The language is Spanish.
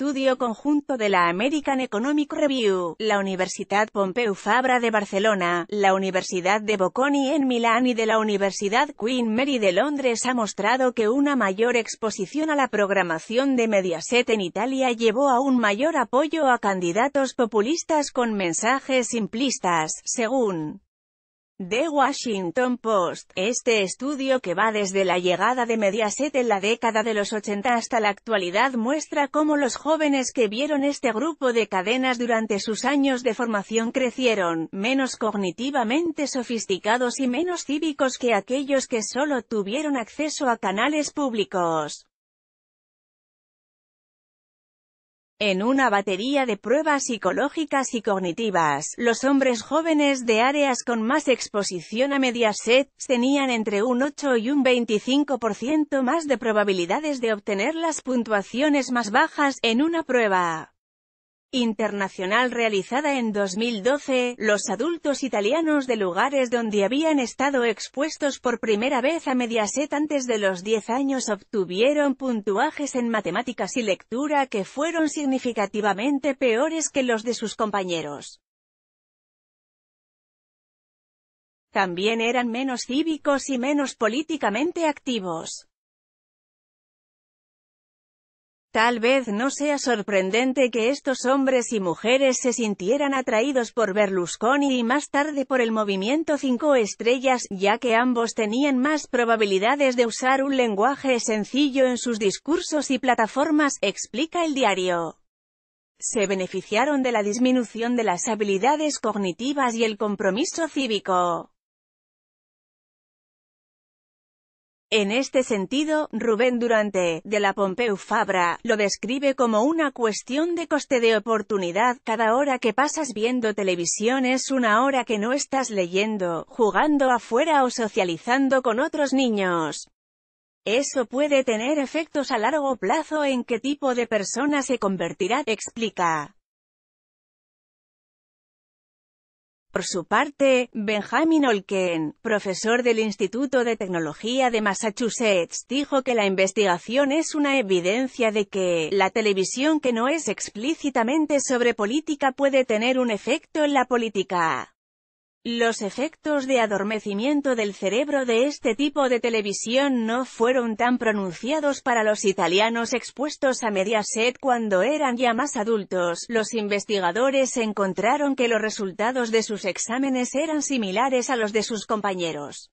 estudio conjunto de la American Economic Review, la Universidad Pompeu Fabra de Barcelona, la Universidad de Bocconi en Milán y de la Universidad Queen Mary de Londres ha mostrado que una mayor exposición a la programación de Mediaset en Italia llevó a un mayor apoyo a candidatos populistas con mensajes simplistas, según The Washington Post. Este estudio que va desde la llegada de Mediaset en la década de los 80 hasta la actualidad muestra cómo los jóvenes que vieron este grupo de cadenas durante sus años de formación crecieron, menos cognitivamente sofisticados y menos cívicos que aquellos que solo tuvieron acceso a canales públicos. En una batería de pruebas psicológicas y cognitivas, los hombres jóvenes de áreas con más exposición a Mediaset tenían entre un 8 y un 25% más de probabilidades de obtener las puntuaciones más bajas en una prueba internacional realizada en 2012, los adultos italianos de lugares donde habían estado expuestos por primera vez a Mediaset antes de los 10 años obtuvieron puntuajes en matemáticas y lectura que fueron significativamente peores que los de sus compañeros. También eran menos cívicos y menos políticamente activos. Tal vez no sea sorprendente que estos hombres y mujeres se sintieran atraídos por Berlusconi y más tarde por el movimiento Cinco estrellas, ya que ambos tenían más probabilidades de usar un lenguaje sencillo en sus discursos y plataformas, explica el diario. Se beneficiaron de la disminución de las habilidades cognitivas y el compromiso cívico. En este sentido, Rubén Durante, de la Pompeu Fabra, lo describe como una cuestión de coste de oportunidad. Cada hora que pasas viendo televisión es una hora que no estás leyendo, jugando afuera o socializando con otros niños. Eso puede tener efectos a largo plazo en qué tipo de persona se convertirá, explica. Por su parte, Benjamin Olken, profesor del Instituto de Tecnología de Massachusetts, dijo que la investigación es una evidencia de que la televisión que no es explícitamente sobre política puede tener un efecto en la política. Los efectos de adormecimiento del cerebro de este tipo de televisión no fueron tan pronunciados para los italianos expuestos a Mediaset cuando eran ya más adultos. Los investigadores encontraron que los resultados de sus exámenes eran similares a los de sus compañeros.